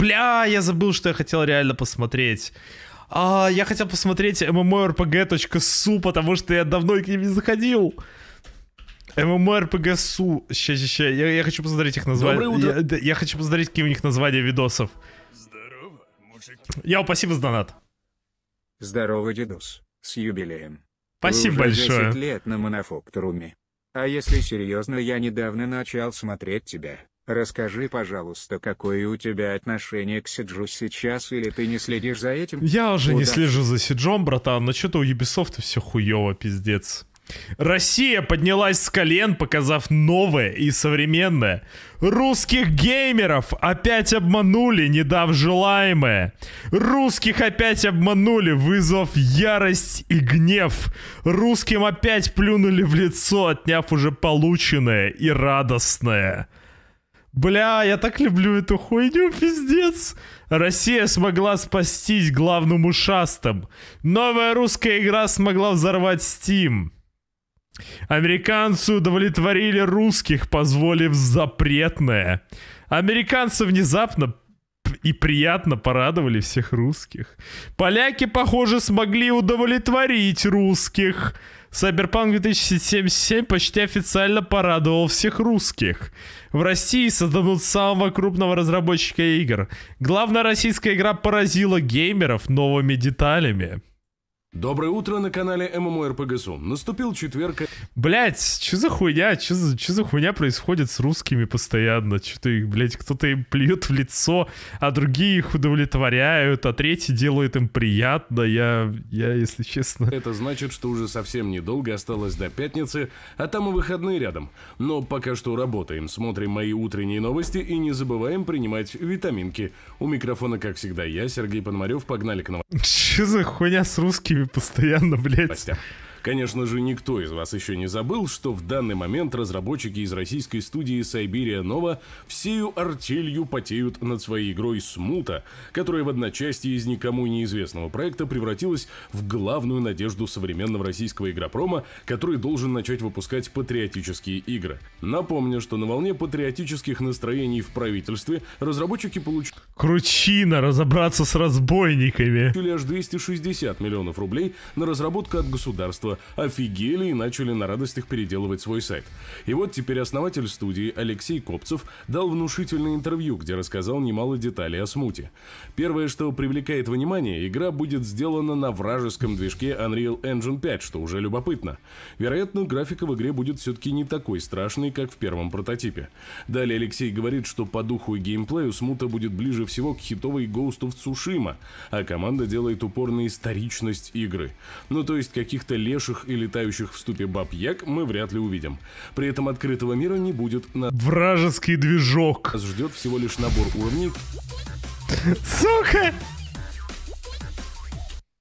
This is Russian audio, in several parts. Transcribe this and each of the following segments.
Бля, я забыл, что я хотел реально посмотреть. А, я хотел посмотреть mmorpg.su, потому что я давно к ним не заходил. MMORPG.su. Ща, ща, Я, я хочу посмотреть их название. Я, я хочу посмотреть, какие у них названия видосов. Здорово, мужики. Я, спасибо за донат. Здорово, дедус. С юбилеем. Спасибо Вы уже большое. 10 лет на монофоптруме. А если серьезно, я недавно начал смотреть тебя. Расскажи, пожалуйста, какое у тебя отношение к Сиджу сейчас, или ты не следишь за этим? Я уже Куда? не слежу за Сиджом, братан, но что-то у Ubisoft все хуево, пиздец. Россия поднялась с колен, показав новое и современное. Русских геймеров опять обманули, не дав желаемое. Русских опять обманули, вызвав ярость и гнев. Русским опять плюнули в лицо, отняв уже полученное и радостное. Бля, я так люблю эту хуйню, пиздец. Россия смогла спастись главным ушастом. Новая русская игра смогла взорвать Steam. Американцы удовлетворили русских, позволив запретное. Американцы внезапно и приятно порадовали всех русских. Поляки, похоже, смогли удовлетворить русских. Cyberpunk 2077 почти официально порадовал всех русских. В России создадут самого крупного разработчика игр. Главная российская игра поразила геймеров новыми деталями. Доброе утро на канале ММОРПГСУ. Наступил четверг. Блять, что за хуйня? Что за, за хуйня происходит с русскими постоянно? Что-то их, блять, кто-то им плюет в лицо, а другие их удовлетворяют, а третьи делают им приятно. Я, я, если честно... Это значит, что уже совсем недолго осталось до пятницы, а там и выходные рядом. Но пока что работаем, смотрим мои утренние новости и не забываем принимать витаминки. У микрофона, как всегда, я, Сергей Пономарев. Погнали к новостям. Что за хуйня с русскими? постоянно, блядь. Костя. Конечно же, никто из вас еще не забыл, что в данный момент разработчики из российской студии Siberia Nova всею артелью потеют над своей игрой Смута, которая в одночасье из никому неизвестного проекта превратилась в главную надежду современного российского игропрома, который должен начать выпускать патриотические игры. Напомню, что на волне патриотических настроений в правительстве разработчики получили... Кручина, разобраться с разбойниками! ...аж 260 миллионов рублей на разработку от государства сообщества офигели и начали на радостях переделывать свой сайт. И вот теперь основатель студии Алексей Копцев дал внушительное интервью, где рассказал немало деталей о смуте. Первое, что привлекает внимание, игра будет сделана на вражеском движке Unreal Engine 5, что уже любопытно. Вероятно, графика в игре будет все-таки не такой страшной, как в первом прототипе. Далее Алексей говорит, что по духу и геймплею смута будет ближе всего к хитовой Ghost of Tsushima, а команда делает упор на историчность игры. Ну то есть каких-то лев воскресших и летающих в ступе баб Як мы вряд ли увидим. При этом открытого мира не будет на... Вражеский движок! Нас ждет всего лишь набор уровней... Сука!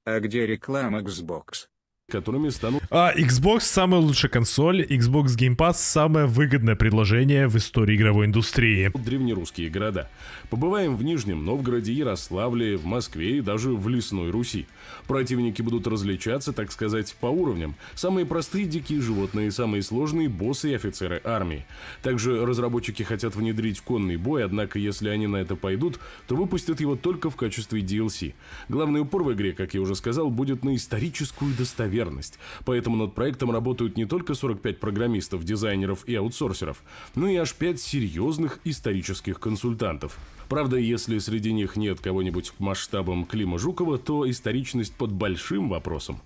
А где реклама Xbox? которыми станут... А, Xbox самая лучшая консоль, Xbox Game Pass самое выгодное предложение в истории игровой индустрии. Древнерусские города. Побываем в Нижнем Новгороде, Ярославле, в Москве и даже в Лесной Руси. Противники будут различаться, так сказать, по уровням. Самые простые дикие животные, самые сложные боссы и офицеры армии. Также разработчики хотят внедрить конный бой, однако если они на это пойдут, то выпустят его только в качестве DLC. Главный упор в игре, как я уже сказал, будет на историческую достоверность верность. Поэтому над проектом работают не только 45 программистов, дизайнеров и аутсорсеров, но и аж 5 серьезных исторических консультантов. Правда, если среди них нет кого-нибудь масштабом Клима Жукова, то историчность под большим вопросом.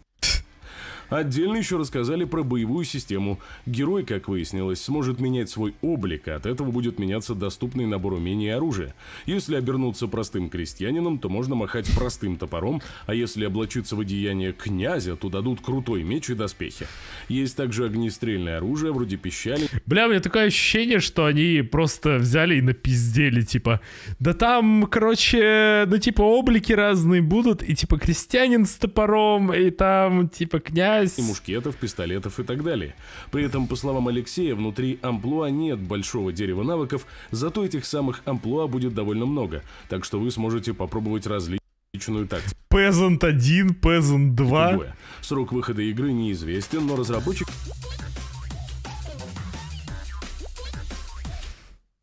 Отдельно еще рассказали про боевую систему. Герой, как выяснилось, сможет менять свой облик, а от этого будет меняться доступный набор умений и оружия. Если обернуться простым крестьянином, то можно махать простым топором, а если облачиться в одеяние князя, то дадут крутой меч и доспехи. Есть также огнестрельное оружие, вроде пищали. Бля, у меня такое ощущение, что они просто взяли и напиздели, типа, да там, короче, ну типа облики разные будут, и типа крестьянин с топором, и там типа князь и мушкетов, пистолетов и так далее. При этом, по словам Алексея, внутри амплуа нет большого дерева навыков, зато этих самых амплуа будет довольно много, так что вы сможете попробовать различную тактику. Peasant 1, Peasant 2. Срок выхода игры неизвестен, но разработчик...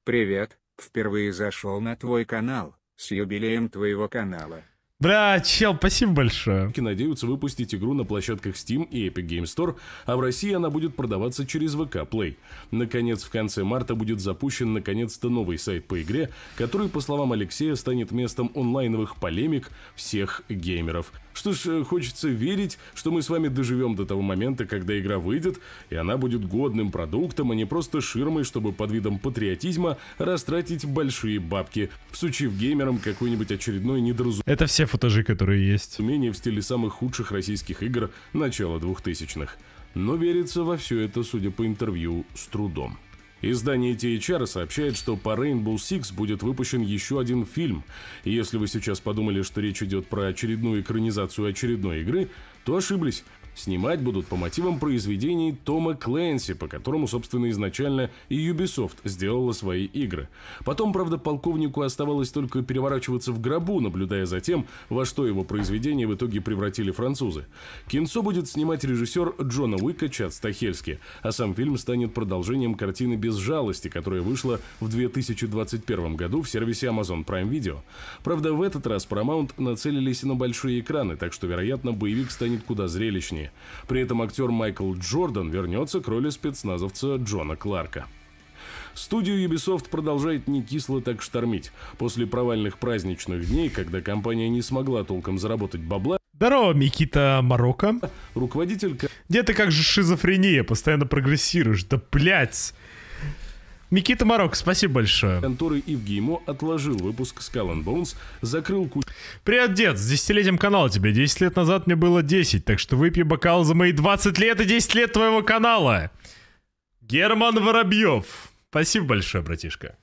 Привет, впервые зашел на твой канал, с юбилеем твоего канала. Бля, чел, спасибо большое. Надеются выпустить игру на площадках Steam и Epic Game Store, а в России она будет продаваться через VK Play. Наконец, в конце марта будет запущен наконец-то новый сайт по игре, который, по словам Алексея, станет местом онлайновых полемик всех геймеров. Что ж, э, хочется верить, что мы с вами доживем до того момента, когда игра выйдет, и она будет годным продуктом, а не просто ширмой, чтобы под видом патриотизма растратить большие бабки, всучив геймерам какой-нибудь очередной недоразумение. Это все футажи, которые есть. Умение в стиле самых худших российских игр начала двухтысячных. Но верится во все это, судя по интервью, с трудом. Издание THR сообщает, что по Rainbow Six будет выпущен еще один фильм. И если вы сейчас подумали, что речь идет про очередную экранизацию очередной игры, то ошиблись. Снимать будут по мотивам произведений Тома Клэнси, по которому, собственно, изначально и Ubisoft сделала свои игры. Потом, правда, полковнику оставалось только переворачиваться в гробу, наблюдая за тем, во что его произведение в итоге превратили французы. Кинцо будет снимать режиссер Джона Уика Чад Стахельски, а сам фильм станет продолжением картины «Без жалости», которая вышла в 2021 году в сервисе Amazon Prime Video. Правда, в этот раз Paramount нацелились на большие экраны, так что, вероятно, боевик станет куда зрелищнее Британии. При этом актер Майкл Джордан вернется к роли спецназовца Джона Кларка. Студию Ubisoft продолжает не кисло так штормить. После провальных праздничных дней, когда компания не смогла толком заработать бабла, Здорово, Микита Марокко. Руководитель... Где ты как же шизофрения, постоянно прогрессируешь. Да блядь! Микита Марок, спасибо большое. Конторы Ивгеймо отложил выпуск Skull and Bones, закрыл кучу... Привет, дед, с десятилетием канала тебе. Десять лет назад мне было десять, так что выпей бокал за мои 20 лет и 10 лет твоего канала. Герман Воробьев. Спасибо большое, братишка.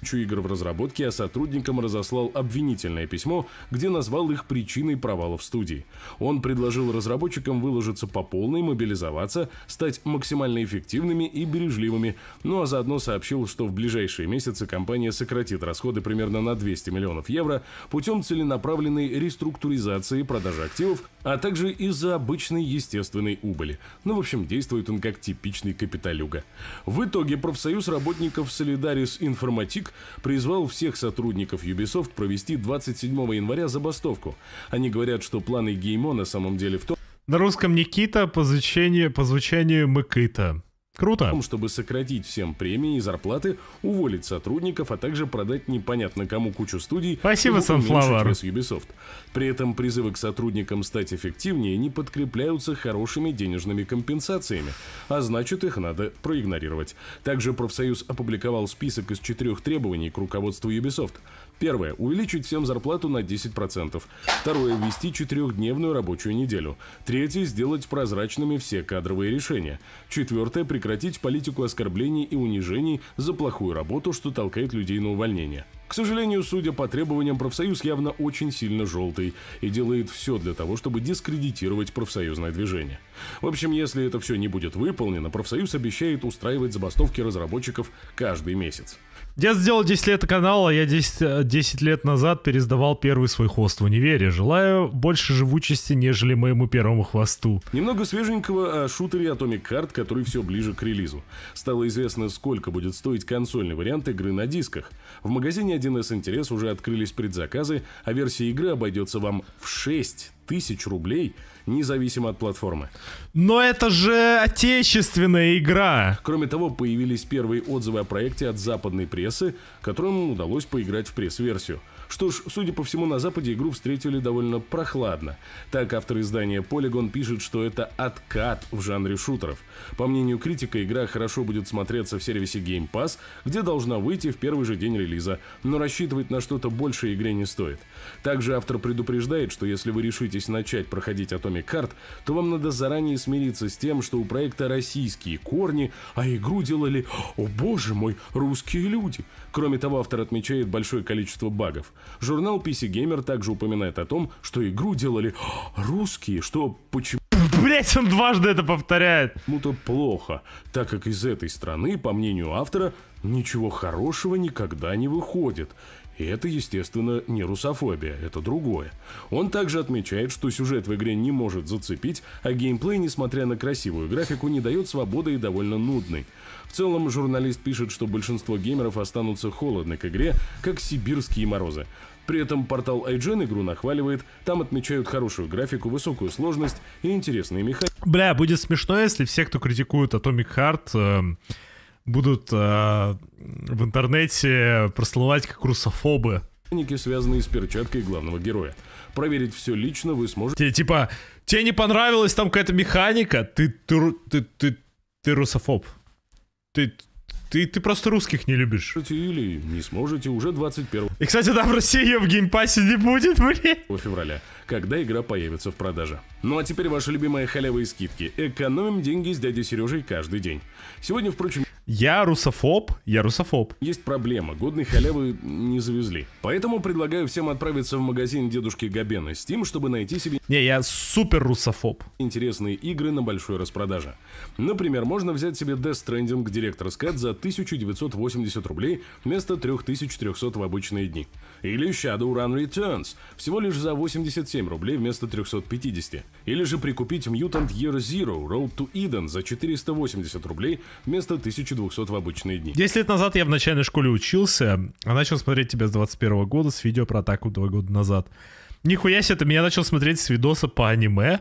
Кучу игр в разработке, а сотрудникам разослал обвинительное письмо, где назвал их причиной провала в студии. Он предложил разработчикам выложиться по полной, мобилизоваться, стать максимально эффективными и бережливыми, ну а заодно сообщил, что в ближайшие месяцы компания сократит расходы примерно на 200 миллионов евро путем целенаправленной реструктуризации продажи активов, а также из-за обычной естественной убыли. Ну, в общем, действует он как типичный капиталюга. В итоге профсоюз работников Солидарис Информатик Бобик призвал всех сотрудников Ubisoft провести 27 января забастовку. Они говорят, что планы Геймо на самом деле в том... На русском Никита по звучанию, по звучанию Мыкита. Круто. Том, чтобы сократить всем премии и зарплаты, уволить сотрудников, а также продать непонятно кому кучу студий. Спасибо, Sunflower. Ubisoft. При этом призывы к сотрудникам стать эффективнее не подкрепляются хорошими денежными компенсациями, а значит их надо проигнорировать. Также профсоюз опубликовал список из четырех требований к руководству Ubisoft. Первое. Увеличить всем зарплату на 10%. Второе. Ввести четырехдневную рабочую неделю. Третье. Сделать прозрачными все кадровые решения. Четвертое. Прекратить политику оскорблений и унижений за плохую работу, что толкает людей на увольнение. К сожалению, судя по требованиям, профсоюз явно очень сильно желтый и делает все для того, чтобы дискредитировать профсоюзное движение. В общем, если это все не будет выполнено, профсоюз обещает устраивать забастовки разработчиков каждый месяц. Дед сделал 10 лет канала, а я 10, 10 э, лет назад пересдавал первый свой хвост в универе. Желаю больше живучести, нежели моему первому хвосту. Немного свеженького о а шутере Atomic Heart, который все ближе к релизу. Стало известно, сколько будет стоить консольный вариант игры на дисках. В магазине 1С Интерес уже открылись предзаказы, а версия игры обойдется вам в 6 тысяч рублей, независимо от платформы. Но это же отечественная игра! Кроме того, появились первые отзывы о проекте от западной прессы, которым удалось поиграть в пресс-версию – что ж, судя по всему, на Западе игру встретили довольно прохладно. Так автор издания Polygon пишет, что это откат в жанре шутеров. По мнению критика, игра хорошо будет смотреться в сервисе Game Pass, где должна выйти в первый же день релиза, но рассчитывать на что-то большее игре не стоит. Также автор предупреждает, что если вы решитесь начать проходить Atomic Heart, то вам надо заранее смириться с тем, что у проекта российские корни, а игру делали, о боже мой, русские люди. Кроме того, автор отмечает большое количество багов. Журнал PC Gamer также упоминает о том, что игру делали русские, что почему Блять, он дважды это повторяет. Кому-то ну, плохо, так как из этой страны, по мнению автора, ничего хорошего никогда не выходит. И это, естественно, не русофобия, это другое. Он также отмечает, что сюжет в игре не может зацепить, а геймплей, несмотря на красивую графику, не дает свободы и довольно нудный. В целом, журналист пишет, что большинство геймеров останутся холодны к игре, как сибирские морозы. При этом портал IGN игру нахваливает, там отмечают хорошую графику, высокую сложность и интересные механики. Бля, будет смешно, если все, кто критикует Atomic Heart, э, будут э, в интернете прослывать как русофобы. Связанные с перчаткой главного героя. Проверить все лично вы сможете. Типа, тебе не понравилась там какая-то механика? Ты, ты, ты, ты, ты русофоб. Ты, ты, ты просто русских не любишь. Или не сможете уже 21... И, кстати, там в России ее в геймпассе не будет, блин. февраля, когда игра появится в продаже. Ну а теперь ваши любимые халявые скидки. Экономим деньги с дядей Сережей каждый день. Сегодня, впрочем... Я русофоб, я русофоб. Есть проблема, годные халявы не завезли. Поэтому предлагаю всем отправиться в магазин дедушки Габена Steam, чтобы найти себе... Не, я супер русофоб. Интересные игры на большой распродаже. Например, можно взять себе Death Stranding Director's Cut за 1980 рублей вместо 3300 в обычные дни. Или Shadowrun Returns всего лишь за 87 рублей вместо 350. Или же прикупить Mutant Year Zero Road to Eden за 480 рублей вместо 1000 200 в обычные дни. 10 лет назад я в начальной школе учился, а начал смотреть тебя с 21 года, с видео про атаку 2 года назад. Нихуя себе, ты меня начал смотреть с видоса по аниме.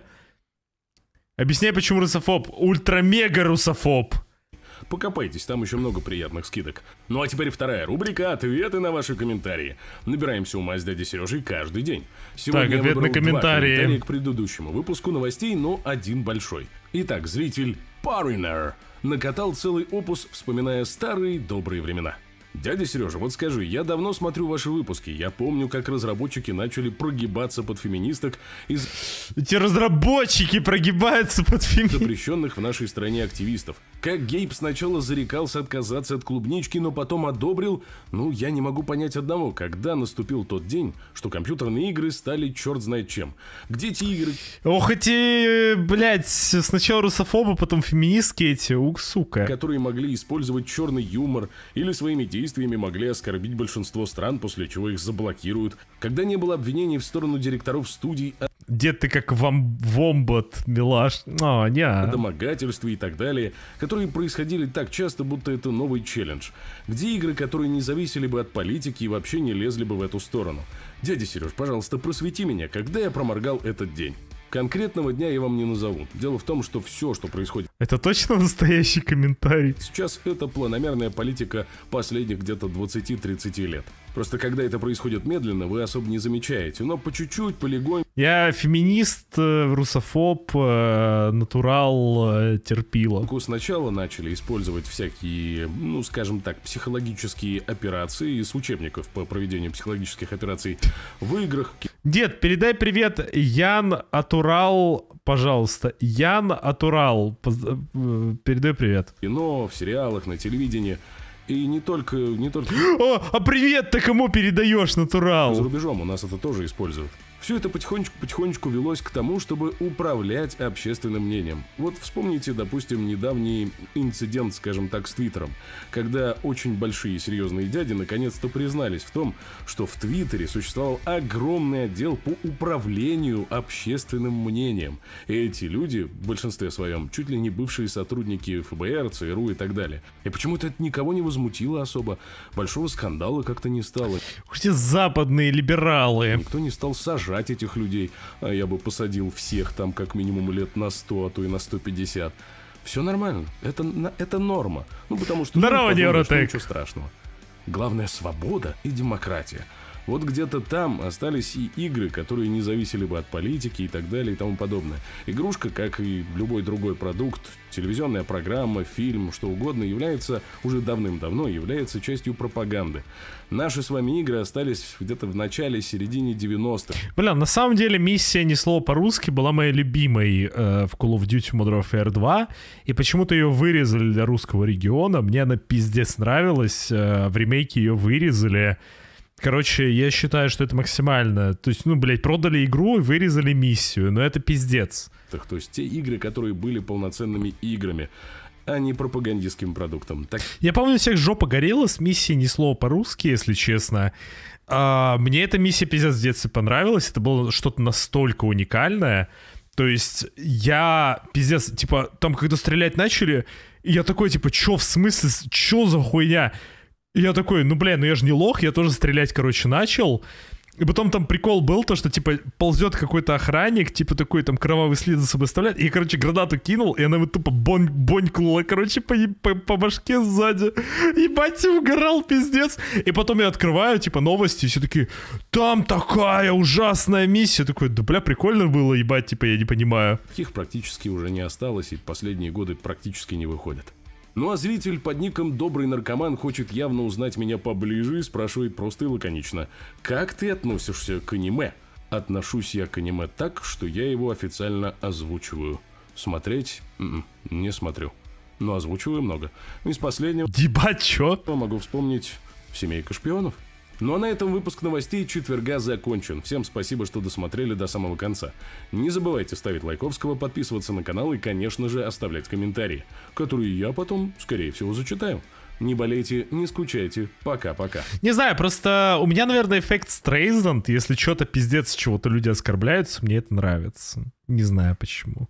Объясняй, почему русофоб. Ультра-мега русофоб. Покопайтесь, там еще много приятных скидок. Ну а теперь вторая рубрика «Ответы на ваши комментарии». Набираемся ума с дяди Сережи каждый день. Сегодня так, ответ я на комментарии. два к предыдущему выпуску новостей, но один большой. Итак, зритель Foreigner накатал целый опус, вспоминая старые добрые времена. Дядя Сережа, вот скажи, я давно смотрю ваши выпуски. Я помню, как разработчики начали прогибаться под феминисток из... Эти разработчики прогибаются под феминисток. Запрещенных в нашей стране активистов. Как Гейб сначала зарекался отказаться от клубнички, но потом одобрил. Ну, я не могу понять одного, когда наступил тот день, что компьютерные игры стали черт знает чем. Где эти игры... Ох, эти, блядь, сначала русофобы, потом феминистки эти, ух, сука. Которые могли использовать черный юмор или своими действиями действиями могли оскорбить большинство стран, после чего их заблокируют, когда не было обвинений в сторону директоров студий о... А Дед, ты как вам вомбот, милаш. О, а, не. а домогательстве и так далее, которые происходили так часто, будто это новый челлендж. Где игры, которые не зависели бы от политики и вообще не лезли бы в эту сторону? Дядя Сереж, пожалуйста, просвети меня, когда я проморгал этот день? Конкретного дня я вам не назову. Дело в том, что все, что происходит... Это точно настоящий комментарий? Сейчас это планомерная политика последних где-то 20-30 лет. Просто когда это происходит медленно, вы особо не замечаете. Но по чуть-чуть, полигон. Я феминист, э, русофоб, э, натурал, э, терпила. Сначала начали использовать всякие, ну, скажем так, психологические операции из учебников по проведению психологических операций в играх. Дед, передай привет. Ян Атурал, пожалуйста. Ян Атурал, передай привет. В кино, в сериалах, на телевидении. И не только... Не только... О, а привет ты кому передаешь, натурал? За рубежом у нас это тоже используют. Все это потихонечку-потихонечку велось к тому, чтобы управлять общественным мнением. Вот вспомните, допустим, недавний инцидент, скажем так, с Твиттером, когда очень большие серьезные дяди наконец-то признались в том, что в Твиттере существовал огромный отдел по управлению общественным мнением. И эти люди, в большинстве своем, чуть ли не бывшие сотрудники ФБР, ЦРУ и так далее. И почему-то это никого не возмутило особо. Большого скандала как-то не стало. Эти западные либералы. Никто не стал сажать держать этих людей. А я бы посадил всех там как минимум лет на 100, а то и на 150. Все нормально. Это, это норма. Ну, потому что... Ну, Здорово, ну, подумаешь, ничего страшного. Главное, свобода и демократия – вот где-то там остались и игры, которые не зависели бы от политики и так далее и тому подобное. Игрушка, как и любой другой продукт, телевизионная программа, фильм, что угодно, является уже давным-давно является частью пропаганды. Наши с вами игры остались где-то в начале-середине 90-х. Бля, на самом деле миссия «Ни слова по-русски» была моей любимой э, в Call of Duty Modern Warfare 2, и почему-то ее вырезали для русского региона. Мне она пиздец нравилась. Э, в ремейке ее вырезали. Короче, я считаю, что это максимально. То есть, ну, блядь, продали игру и вырезали миссию. Но это пиздец. Так, То есть те игры, которые были полноценными играми, а не пропагандистским продуктом. Так... Я помню, всех жопа горела с миссией ни слова по-русски, если честно. А, мне эта миссия пиздец в детстве понравилась. Это было что-то настолько уникальное. То есть я, пиздец, типа, там, когда стрелять начали, я такой, типа, чё, в смысле, чё за хуйня? я такой, ну, бля, ну я же не лох, я тоже стрелять, короче, начал. И потом там прикол был, то, что, типа, ползет какой-то охранник, типа, такой там кровавый след за собой оставляет, и, короче, гранату кинул, и она вот тупо бонь, бонькнула, короче, по, по, по башке сзади. Ебать, угорал, пиздец. И потом я открываю, типа, новости, и все такие, там такая ужасная миссия. Я такой, да, бля, прикольно было, ебать, типа, я не понимаю. Их практически уже не осталось, и последние годы практически не выходят. Ну а зритель под ником «Добрый наркоман» хочет явно узнать меня поближе и спрашивает просто и лаконично. «Как ты относишься к аниме?» Отношусь я к аниме так, что я его официально озвучиваю. Смотреть? М «М-м, -м, не смотрю. Но «Ну, озвучиваю много. Из последнего... Ебать, чё? Могу вспомнить «Семейка шпионов». Ну а на этом выпуск новостей четверга закончен. Всем спасибо, что досмотрели до самого конца. Не забывайте ставить Лайковского, подписываться на канал и, конечно же, оставлять комментарии, которые я потом, скорее всего, зачитаю. Не болейте, не скучайте. Пока-пока. Не знаю, просто у меня, наверное, эффект Стрейзанд. Если что-то пиздец, чего-то люди оскорбляются, мне это нравится. Не знаю почему.